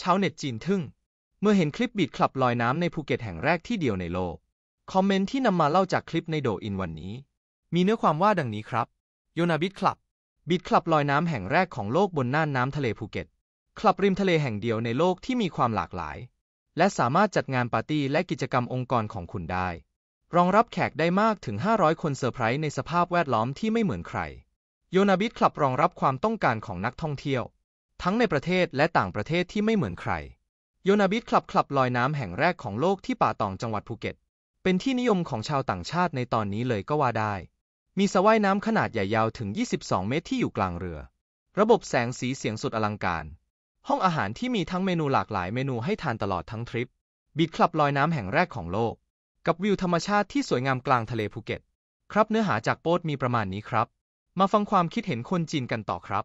ชาวเน็ตจีนทึ่ง เมื่อเห็นคลิปบีดคลับลอยน้ำในภูเก็ตแห่งแรกที่เดียวในโลก คอมเมนต์ที่นำมาเล่าจากคลิปในโดอินวันนี้ มีเนื้อความว่าดังนี้ครับโยนาบิดคลับบีดคลับลอยน้ำแห่งแรกของโลกบนน่านน้ำทะเลภูเก็ตคลับริมทะเลแห่งเดียวในโลกที่มีความหลากหลาย และสามารถจัดงานปาร์ตี้และกิจกรรมองค์กรของคุณได้ รองรับแขกได้มากถึง 500 คนเซอร์ไพรส์ในสภาพแวดล้อมที่ไม่เหมือนใครโยนาบิดคลับรองรับความต้องการของนักท่องเที่ยวทั้งในประเทศและต่างประเทศที่ไม่เหมือนใคร โยนาบิทคลับ คลับลอยน้ำแห่งแรกของโลกที่ป่าตองจังหวัดภูเก็ต เป็นที่นิยมของชาวต่างชาติในตอนนี้เลยก็ว่าได้ มีสระว่ายน้ำขนาดใหญ่ยาวถึง 22 เมตรที่อยู่กลางเรือ ระบบแสงสีเสียงสุดอลังการ ห้องอาหารที่มีทั้งเมนูหลากหลายเมนูให้ทานตลอดทั้งทริปบิทคลับลอยน้ำแห่งแรกของโลก กับวิวธรรมชาติที่สวยงามกลางทะเลภูเก็ต ครับเนื้อหาจากโป๊ดมีประมาณนี้ครับ มาฟังความคิดเห็นคนจีนกันต่อครับ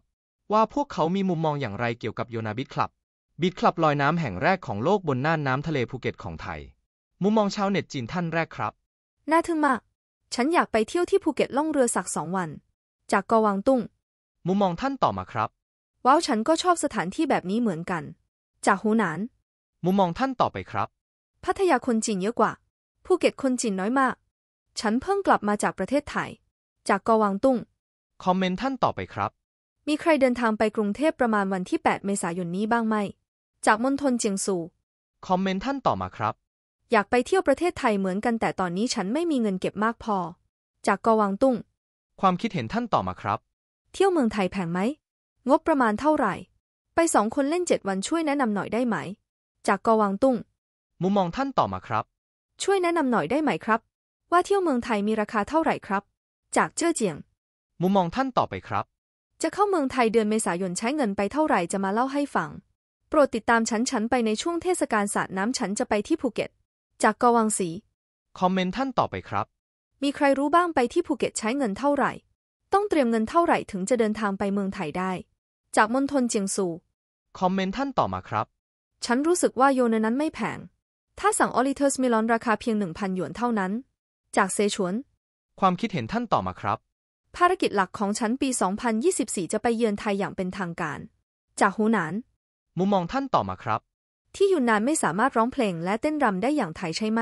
ว่าพวกเขามีมุมมองอย่างไรเกี่ยวกับโยนาบิทคลับ บิทคลับลอยน้ำแห่งแรกของโลกบนน่านน้ำทะเลภูเก็ตของไทย มุมมองชาวเน็ตจีนท่านแรกครับ น่าทึ่งมาก ฉันอยากไปเที่ยวที่ภูเก็ตล่องเรือสักสองวัน จากกวางตุ้ง มุมมองท่านต่อมาครับว้าวฉันก็ชอบสถานที่แบบนี้เหมือนกัน จากหูหนาน มุมมองท่านต่อไปครับ พัทยาคนจีนเยอะกว่า ภูเก็ตคนจีนน้อยมาก ฉันเพิ่งกลับมาจากประเทศไทย จากกวางตุ้ง คอมเมนต์ท่านต่อไปครับมีใครเดินทางไปกรุงเทพประมาณวันที่ 8 เมษายนนี้บ้างไหม จากมณฑลเจียงซู คอมเมนต์ท่านต่อมาครับ อยากไปเที่ยวประเทศไทยเหมือนกันแต่ตอนนี้ฉันไม่มีเงินเก็บมากพอ จากกวางตุ้ง ความคิดเห็นท่านต่อมาครับ เที่ยวเมืองไทยแพงไหม งบประมาณเท่าไหร่ ไปสองคนเล่นเจ็ดวันช่วยแนะนำหน่อยได้ไหม จากกวางตุ้ง มุมมองท่านต่อมาครับ ช่วยแนะนำหน่อยได้ไหมครับ ว่าเที่ยวเมืองไทยมีราคาเท่าไหร่ครับ จากเจ้อเจียง มุมมองท่านต่อไปครับจะเข้าเมืองไทยเดือนเมษายนใช้เงินไปเท่าไหร่จะมาเล่าให้ฟัง โปรดติดตามฉันฉันไปในช่วงเทศกาลสาดน้ำฉันจะไปที่ภูเก็ต จากกวังสี คอมเมนต์ท่านต่อไปครับ มีใครรู้บ้างไปที่ภูเก็ตใช้เงินเท่าไหร่ ต้องเตรียมเงินเท่าไหร่ถึงจะเดินทางไปเมืองไทยได้ จากมณฑลเจียงซูคอมเมนต์ท่านต่อมาครับ ฉันรู้สึกว่าโยนนั้นไม่แพงถ้าสั่งออลิเทอร์สมิลอนราคาเพียง1,000หยวนเท่านั้น จากเซชวนความคิดเห็นท่านต่อมาครับภารกิจหลักของฉันปี 2024 จะไปเยือนไทยอย่างเป็นทางการ จากหูหนานมุมมองท่านต่อมาครับ ที่ยูนนานไม่สามารถร้องเพลงและเต้นรำได้อย่างไทยใช่ไหม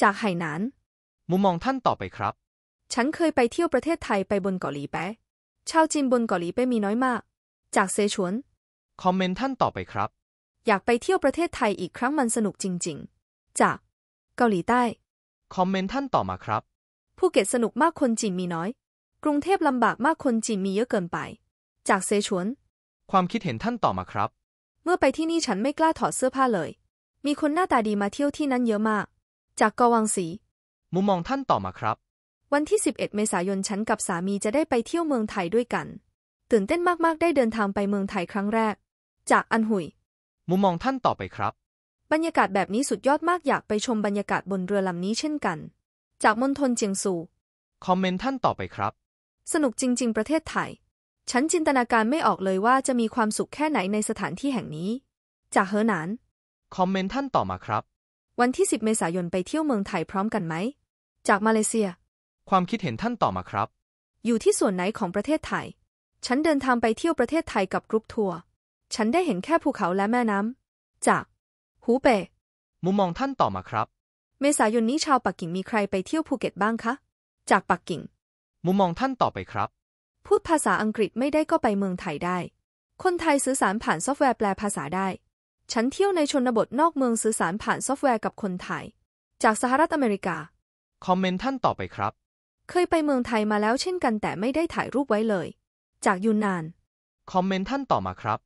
จากไหหนาน มุมมองท่านต่อไปครับ ฉันเคยไปเที่ยวประเทศไทยไปบนเกาะหลีแปะชาวจีนบนเกาะหลีไปมีน้อยมาก จากเซชวน คอมเมนต์ท่านต่อไปครับ อยากไปเที่ยวประเทศไทยอีกครั้งมันสนุกจริง ๆ จากเกาหลีใต้ คอมเมนต์ท่านต่อมาครับภูเก็ตสนุกมากคนจีนมีน้อยกรุงเทพลำบากมากคนจีนมีเยอะเกินไป จากเซชวน ความคิดเห็นท่านต่อมาครับ เมื่อไปที่นี่ฉันไม่กล้าถอดเสื้อผ้าเลย มีคนหน้าตาดีมาเที่ยวที่นั้นเยอะมาก จากกวังสี มุมมองท่านต่อมาครับ วันที่11เมษายน ฉันกับสามีจะได้ไปเที่ยวเมืองไทยด้วยกัน ตื่นเต้นมาก ๆ ได้เดินทางไปเมืองไทยครั้งแรก จากอันหุยมุมมองท่านต่อไปครับ บรรยากาศแบบนี้สุดยอดมากอยากไปชมบรรยากาศบนเรือลำนี้เช่นกัน จากมณฑลเจียงซูคอมเมนต์ท่านต่อไปครับสนุกจริงๆ ประเทศไทย ฉันจินตนาการไม่ออกเลยว่าจะมีความสุขแค่ไหนในสถานที่แห่งนี้ จากเฮอหนานคอมเมนต์ท่านต่อมาครับ วันที่10เมษายนไปเที่ยวเมืองไทยพร้อมกันไหม จากมาเลเซีย ความคิดเห็นท่านต่อมาครับ อยู่ที่ส่วนไหนของประเทศไทย ฉันเดินทางไปเที่ยวประเทศไทยกับกรุ๊ปทัวร์ฉันได้เห็นแค่ภูเขาและแม่น้ำจากฮูเป่มุมมองท่านต่อมาครับ เมษายนนี้ชาวปักกิ่งมีใครไปเที่ยวภูเก็ตบ้างคะจากปักกิ่งมุมมองท่านต่อไปครับ พูดภาษาอังกฤษไม่ได้ก็ไปเมืองไทยได้ คนไทยสื่อสารผ่านซอฟต์แวร์แปลภาษาได้ ฉันเที่ยวในชนบทนอกเมืองสื่อสารผ่านซอฟต์แวร์กับคนไทย จากสหรัฐอเมริกา คอมเมนต์ท่านต่อไปครับ เคยไปเมืองไทยมาแล้ว เช่นกันแต่ไม่ได้ถ่ายรูปไว้เลย จากยูนนาน คอมเมนต์ท่านต่อมาครับ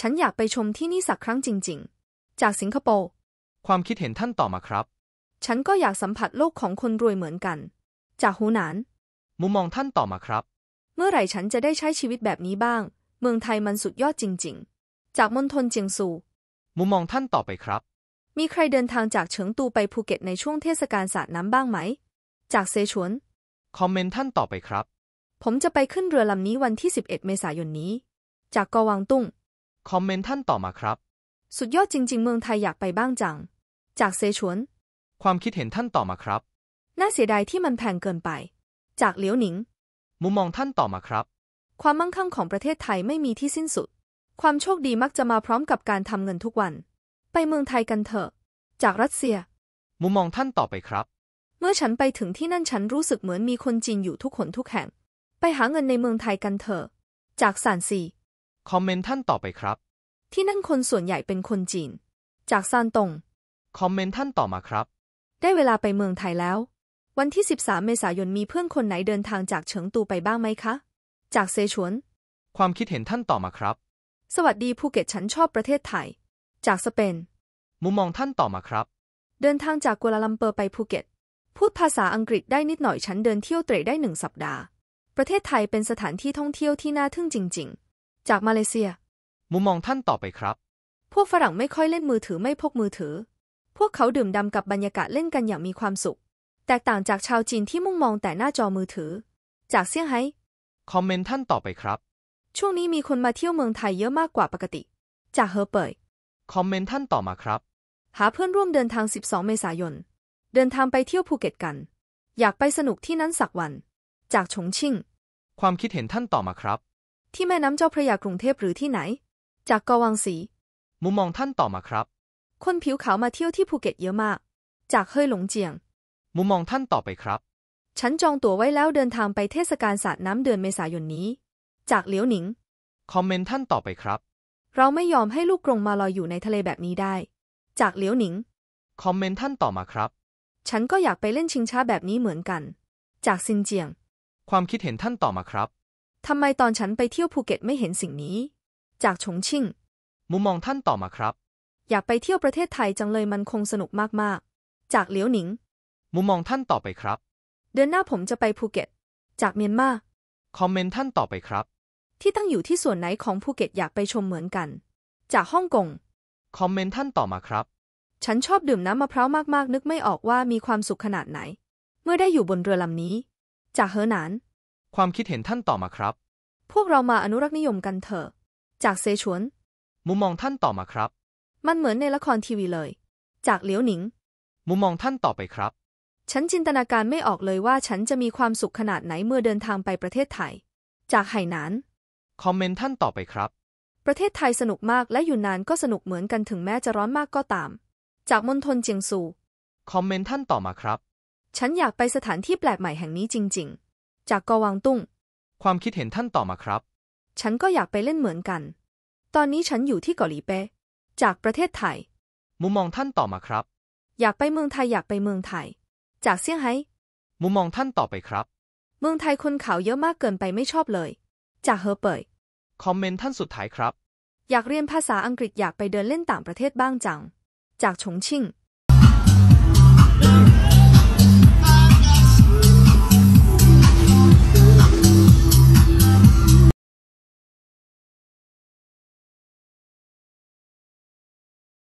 ฉันอยากไปชมที่นี่สักครั้งจริงๆ จากสิงคโปร์ ความคิดเห็นท่านต่อมาครับ ฉันก็อยากสัมผัสโลกของคนรวยเหมือนกัน จากหูหนานมุมมองท่านต่อมาครับ เมื่อไหร่ฉันจะได้ใช้ชีวิตแบบนี้บ้าง เมืองไทยมันสุดยอดจริง ๆ จากมณฑลเจียงซูมุมมองท่านต่อไปครับ มีใครเดินทางจากเฉิงตูไปภูเก็ตในช่วงเทศกาลสาดน้ำบ้างไหม จากเซชวน คอมเมนต์ท่านต่อไปครับ ผมจะไปขึ้นเรือลำนี้วันที่ 11เมษายนนี้ จากกวางตุ้งคอมเมนต์ท่านต่อมาครับ สุดยอดจริงๆ เมืองไทยอยากไปบ้างจัง จากเซชวน ความคิดเห็นท่านต่อมาครับ น่าเสียดายที่มันแพงเกินไปจากเหลียวหนิงมุมมองท่านต่อมาครับ ความมั่งคั่งของประเทศไทยไม่มีที่สิ้นสุด ความโชคดีมักจะมาพร้อมกับการทำเงินทุกวัน ไปเมืองไทยกันเถอะ จากรัสเซีย มุมมองท่านต่อไปครับ เมื่อฉันไปถึงที่นั่นฉันรู้สึกเหมือนมีคนจีนอยู่ทุกคนทุกแห่ง ไปหาเงินในเมืองไทยกันเถอะ จากสานซี คอมเมนต์ท่านต่อไปครับ ที่นั่นคนส่วนใหญ่เป็นคนจีน จากซานตง คอมเมนต์ท่านต่อมาครับ ได้เวลาไปเมืองไทยแล้ววันที่ 13 เมษายนมีเพื่อนคนไหนเดินทางจากเฉิงตูไปบ้างไหมคะ จากเซฉวน ความคิดเห็นท่านต่อมาครับ สวัสดีภูเก็ตฉันชอบประเทศไทย จากสเปน มุมมองท่านต่อมาครับ เดินทางจากกัวลาลัมเปอร์ไปภูเก็ต พูดภาษาอังกฤษได้นิดหน่อยฉันเดินเที่ยวเตรได้หนึ่งสัปดาห์ ประเทศไทยเป็นสถานที่ท่องเที่ยวที่น่าทึ่งจริง ๆ จากมาเลเซีย มุมมองท่านต่อไปครับ พวกฝรั่งไม่ค่อยเล่นมือถือไม่พกมือถือ พวกเขาดื่มดำกับบรรยากาศเล่นกันอย่างมีความสุขแตกต่างจากชาวจีนที่มุ่งมองแต่หน้าจอมือถือ จากเซี่ยงไฮ้ คอมเมนต์ท่านต่อไปครับ ช่วงนี้มีคนมาเที่ยวเมืองไทยเยอะมากกว่าปกติ จากเฮอเปย์คอมเมนต์ท่านต่อมาครับ หาเพื่อนร่วมเดินทาง 12 เมษายน เดินทางไปเที่ยวภูเก็ตกัน อยากไปสนุกที่นั้นสักวัน จากฉงชิ่ง ความคิดเห็นท่านต่อมาครับ ที่แม่น้ำเจ้าพระยากรุงเทพหรือที่ไหน จากกวังสี มุมมองท่านต่อมาครับ คนผิวขาวมาเที่ยวที่ภูเก็ตเยอะมาก จากเฮยหลงเจียงมุมมองท่านต่อไปครับ ฉันจองตั๋วไว้แล้วเดินทางไปเทศกาลสาดน้ำเดือนเมษายนนี้ จากเหลียวหนิง คอมเมนต์ท่านต่อไปครับ เราไม่ยอมให้ลูกกรงมาลอยอยู่ในทะเลแบบนี้ได้ จากเหลียวหนิง คอมเมนต์ท่านต่อมาครับ ฉันก็อยากไปเล่นชิงช้าแบบนี้เหมือนกัน จากซินเจียง ความคิดเห็นท่านต่อมาครับทำไมตอนฉันไปเที่ยวภูเก็ตไม่เห็นสิ่งนี้ จากฉงชิ่ง มุมมองท่านต่อมาครับ อยากไปเที่ยวประเทศไทยจังเลยมันคงสนุกมากๆ จากเหลียวหนิงมุมมองท่านต่อไปครับ เดือนหน้าผมจะไปภูเก็ต จากเมียนมาคอมเมนต์ท่านต่อไปครับ ที่ตั้งอยู่ที่ส่วนไหนของภูเก็ตอยากไปชมเหมือนกัน จากฮ่องกงคอมเมนต์ท่านต่อมาครับ ฉันชอบดื่มน้ำมะพร้าวมากๆนึกไม่ออกว่ามีความสุขขนาดไหน เมื่อได้อยู่บนเรือลำนี้ จากเฮอหนานความคิดเห็นท่านต่อมาครับ พวกเรามาอนุรักษ์นิยมกันเถอะ จากเซชวนมุมมองท่านต่อมาครับ มันเหมือนในละครทีวีเลย จากเหลียวหนิง มุมมองท่านต่อไปครับฉันจินตนาการไม่ออกเลยว่าฉันจะมีความสุขขนาดไหนเมื่อเดินทางไปประเทศไทยจากไหหนานคอมเมนต์ท่านต่อไปครับ ประเทศไทยสนุกมากและอยู่นานก็สนุกเหมือนกันถึงแม้จะร้อนมากก็ตาม จากมณฑลเจียงซูคอมเมนต์ท่านต่อมาครับ ฉันอยากไปสถานที่แปลกใหม่แห่งนี้จริง ๆ จากกวางตุ้ง ความคิดเห็นท่านต่อมาครับ ฉันก็อยากไปเล่นเหมือนกัน ตอนนี้ฉันอยู่ที่เกาหลีเปจากประเทศไทยมุมมองท่านต่อมาครับ อยากไปเมืองไทยอยากไปเมืองไทยจากเซี่ยงไฮ้มุมมองท่านต่อไปครับ เมืองไทยคนขาวเยอะมากเกินไปไม่ชอบเลย จากเฮอเปย์คอมเมนต์ท่านสุดท้ายครับ อยากเรียนภาษาอังกฤษอยากไปเดินเล่นต่างประเทศบ้างจัง จากฉงชิ่ง